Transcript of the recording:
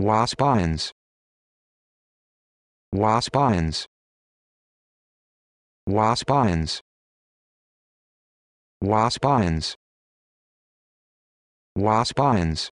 Waspines. Waspines. Waspines. Waspines. Waspines.